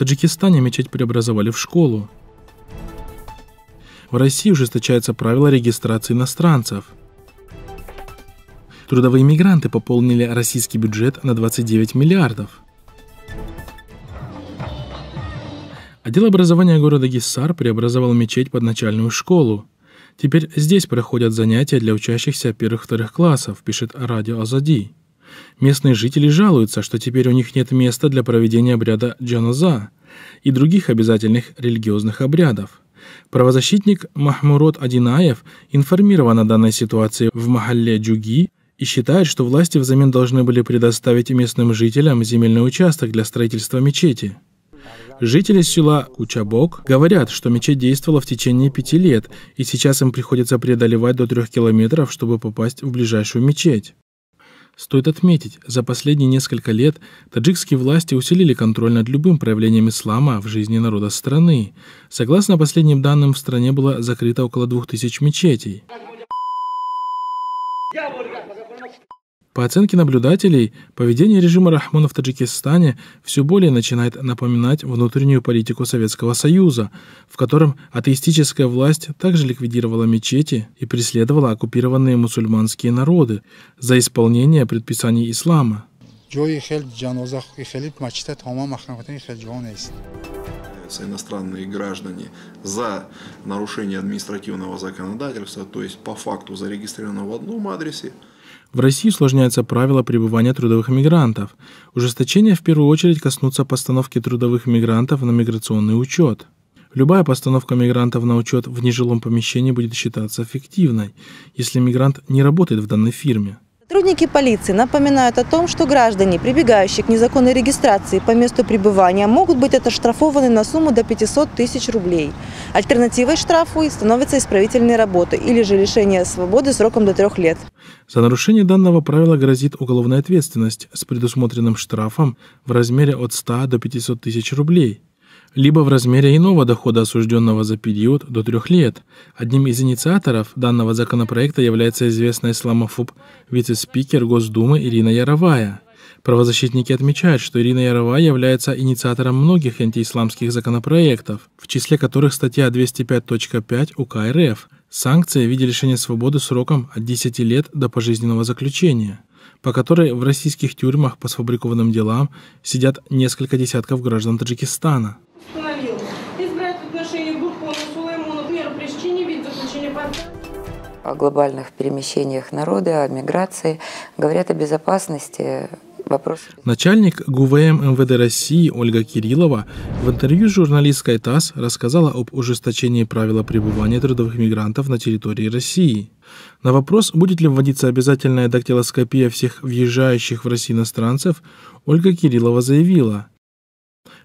Таджикистане мечеть преобразовали в школу. В России ужесточается правило регистрации иностранцев. Трудовые мигранты пополнили российский бюджет на 29 миллиардов. Отдел образования города Гиссар преобразовал мечеть под начальную школу. Теперь здесь проходят занятия для учащихся первых-вторых классов, пишет Радио Азади. Местные жители жалуются, что теперь у них нет места для проведения обряда джаназа и других обязательных религиозных обрядов. Правозащитник Махмурод Адинаев информирован о данной ситуации в Махалле Джуги и считает, что власти взамен должны были предоставить местным жителям земельный участок для строительства мечети. Жители села Кучабок говорят, что мечеть действовала в течение пяти лет, и сейчас им приходится преодолевать до трех километров, чтобы попасть в ближайшую мечеть. Стоит отметить, за последние несколько лет таджикские власти усилили контроль над любым проявлением ислама в жизни народа страны. Согласно последним данным, в стране было закрыто около 2000 мечетей. По оценке наблюдателей, поведение режима Рахмона в Таджикистане все более начинает напоминать внутреннюю политику Советского Союза, в котором атеистическая власть также ликвидировала мечети и преследовала оккупированные мусульманские народы за исполнение предписаний ислама. иностранные граждане за нарушение административного законодательства, то есть по факту зарегистрировано в одном адресе, в России усложняются правила пребывания трудовых мигрантов. Ужесточение в первую очередь коснутся постановки трудовых мигрантов на миграционный учет. Любая постановка мигрантов на учет в нежилом помещении будет считаться фиктивной, если мигрант не работает в данной фирме. Сотрудники полиции напоминают о том, что граждане, прибегающие к незаконной регистрации по месту пребывания, могут быть оштрафованы на сумму до 500 тысяч рублей. Альтернативой штрафу становятся исправительные работы или же лишение свободы сроком до трех лет. За нарушение данного правила грозит уголовная ответственность с предусмотренным штрафом в размере от 100 до 500 тысяч рублей либо в размере иного дохода осужденного за период до трех лет. Одним из инициаторов данного законопроекта является известный исламофоб вице-спикер Госдумы Ирина Яровая. Правозащитники отмечают, что Ирина Яровая является инициатором многих антиисламских законопроектов, в числе которых статья 205.5 УК РФ «Санкции в виде лишения свободы сроком от 10 лет до пожизненного заключения» по которой в российских тюрьмах по сфабрикованным делам сидят несколько десятков граждан Таджикистана. О глобальных перемещениях народа, о миграции, говорят о безопасности, Вопрос. Начальник ГУВМ МВД России Ольга Кириллова в интервью с журналисткой ТАСС рассказала об ужесточении правила пребывания трудовых мигрантов на территории России. На вопрос, будет ли вводиться обязательная дактилоскопия всех въезжающих в Россию иностранцев, Ольга Кириллова заявила,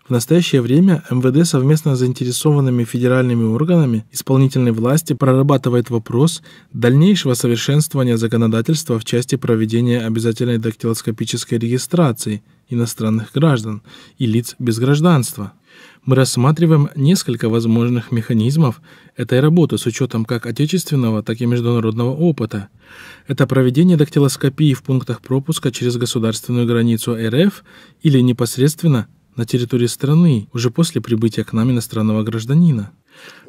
в настоящее время МВД совместно с заинтересованными федеральными органами исполнительной власти прорабатывает вопрос дальнейшего совершенствования законодательства в части проведения обязательной дактилоскопической регистрации иностранных граждан и лиц без гражданства. Мы рассматриваем несколько возможных механизмов этой работы с учетом как отечественного, так и международного опыта. Это проведение дактилоскопии в пунктах пропуска через государственную границу РФ или непосредственно на территории страны уже после прибытия к нам иностранного гражданина.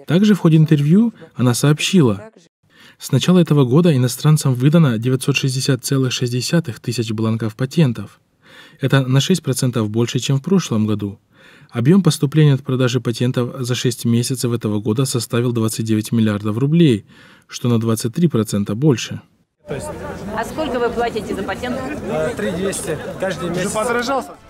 Также в ходе интервью она сообщила, с начала этого года иностранцам выдано 960,6 тысяч бланков патентов. Это на 6% больше, чем в прошлом году. Объем поступления от продажи патентов за 6 месяцев этого года составил 29 миллиардов рублей, что на 23% больше. То есть... А сколько вы платите за патент? 3200 э, каждый месяц. Уже подорожался?